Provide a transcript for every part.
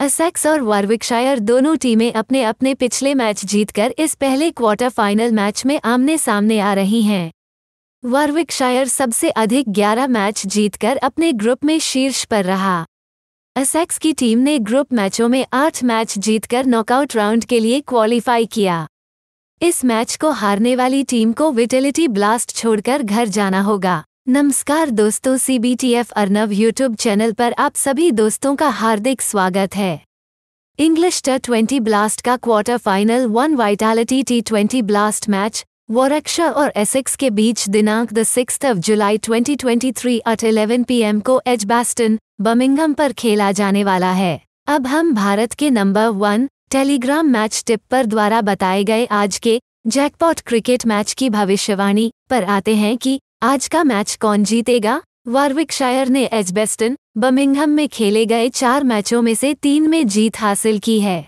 असेक्स और वार्विकशायर दोनों टीमें अपने अपने पिछले मैच जीतकर इस पहले क्वार्टर फाइनल मैच में आमने सामने आ रही हैं वार्विकशायर सबसे अधिक 11 मैच जीतकर अपने ग्रुप में शीर्ष पर रहा असेक्स की टीम ने ग्रुप मैचों में आठ मैच जीतकर नॉकआउट राउंड के लिए क्वालिफाई किया इस मैच को हारने वाली टीम को विटिलिटी ब्लास्ट छोड़कर घर जाना होगा नमस्कार दोस्तों C B T F Arnav YouTube channel पर आप सभी दोस्तों का हार्दिक स्वागत है इंग्लिश ट ट्वेंटी ब्लास्ट का quarter final one vitality T twenty blast match वोरक्षा और एसेक्स के बीच दिनांक the six of July 2023 at P M को एजबैस्टन बर्मिंगम पर खेला जाने वाला है अब हम भारत के number one Telegram match tip पर द्वारा बताए गए आज के जैकपॉट क्रिकेट मैच की भविष्यवाणी पर आते हैं कि आज का मैच कौन जीतेगा वार्विकशायर ने एजबेस्टन बमिंगहम में खेले गए चार मैचों में से तीन में जीत हासिल की है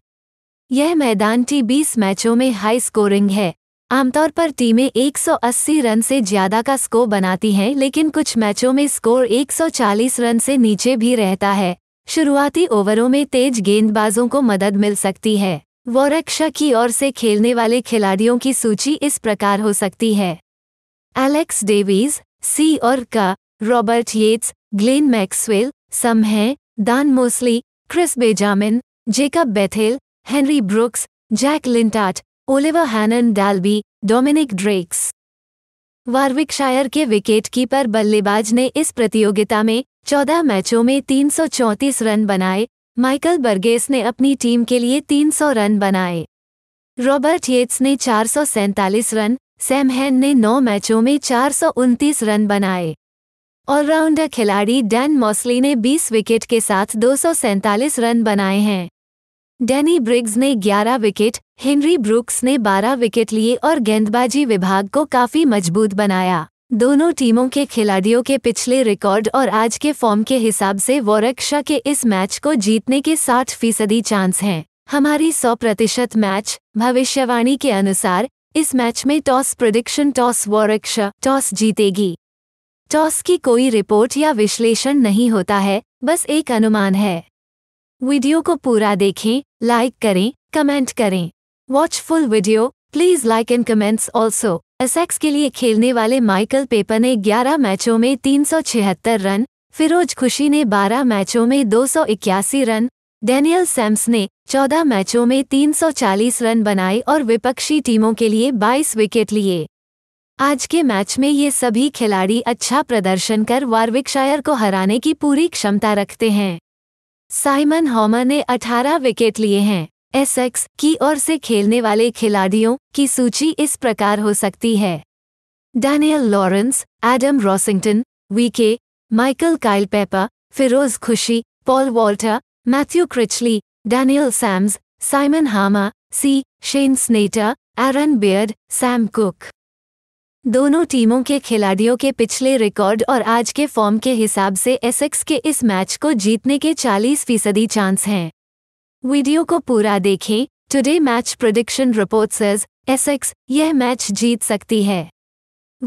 यह मैदान टी बीस मैचों में हाई स्कोरिंग है आमतौर पर टीमें 180 रन से ज्यादा का स्कोर बनाती हैं लेकिन कुछ मैचों में स्कोर 140 रन से नीचे भी रहता है शुरुआती ओवरों में तेज गेंदबाजों को मदद मिल सकती है वोरक्षा की ओर से खेलने वाले खिलाड़ियों की सूची इस प्रकार हो सकती है एलेक्स डेविज सी और का Robert Yates Glenn Maxwell Sam Hain Dan Mousley Chris Benjamin Jacob Bethell Henry Brookes Jake Lintott Oliver Hannon Dalby Dominic Drakes Warwickshire के विकेटकीपर बल्लेबाज ने इस प्रतियोगिता में 14 मैचों में 334 रन बनाए माइकल बर्गेस ने अपनी टीम के लिए 300 रन बनाए रॉबर्ट येट्स ने चार रन सैम हैन ने नौ मैचों में चार रन बनाए ऑलराउंडर खिलाड़ी डैन मॉसली ने 20 विकेट के साथ दो रन बनाए हैं डैनी ब्रिग्स ने 11 विकेट हेनरी ब्रूक्स ने 12 विकेट लिए और गेंदबाजी विभाग को काफी मजबूत बनाया दोनों टीमों के खिलाड़ियों के पिछले रिकॉर्ड और आज के फॉर्म के हिसाब से वोरक्षा के इस मैच को जीतने के 60 फीसदी चांस हैं हमारी 100 प्रतिशत मैच भविष्यवाणी के अनुसार इस मैच में toss prediction toss Warwickshire toss जीतेगी टॉस की कोई रिपोर्ट या विश्लेषण नहीं होता है बस एक अनुमान है वीडियो को पूरा देखें लाइक करें कमेंट करें watch full video please like and comments also Essex के लिए खेलने वाले माइकल पेपर ने 11 मैचों में 376 रन फिरोज खुशी ने 12 मैचों में 281 रन डेनियल सैम्स ने 14 मैचों में 340 रन बनाए और विपक्षी टीमों के लिए 22 विकेट लिए आज के मैच में ये सभी खिलाड़ी अच्छा प्रदर्शन कर वार्विकशायर को हराने की पूरी क्षमता रखते हैं साइमन हॉमर ने 18 विकेट लिए हैं एसएक्स की ओर से खेलने वाले खिलाड़ियों की सूची इस प्रकार हो सकती है डैनियल लॉरेंस एडम रॉसिंगटन वीके Michael Kyle Pepper Feroze Khushi Paul Walter Matthew Critchley, Daniel Sams, Simon Hama, C. Shane Snater, Aaron Beard, Sam Cook दोनों टीमों के खिलाड़ियों के पिछले रिकॉर्ड और आज के फॉर्म के हिसाब से एसेक्स के इस मैच को जीतने के 40 फीसदी चांस हैं वीडियो को पूरा देखें today match prediction reporters Essex यह मैच जीत सकती है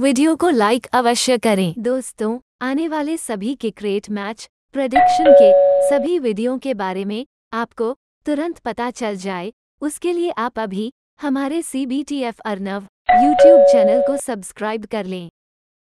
वीडियो को लाइक अवश्य करें दोस्तों आने वाले सभी क्रिकेट मैच प्रडिक्शन के सभी विधियों के बारे में आपको तुरंत पता चल जाए उसके लिए आप अभी हमारे C B T F Arnav YouTube channel को सब्सक्राइब कर लें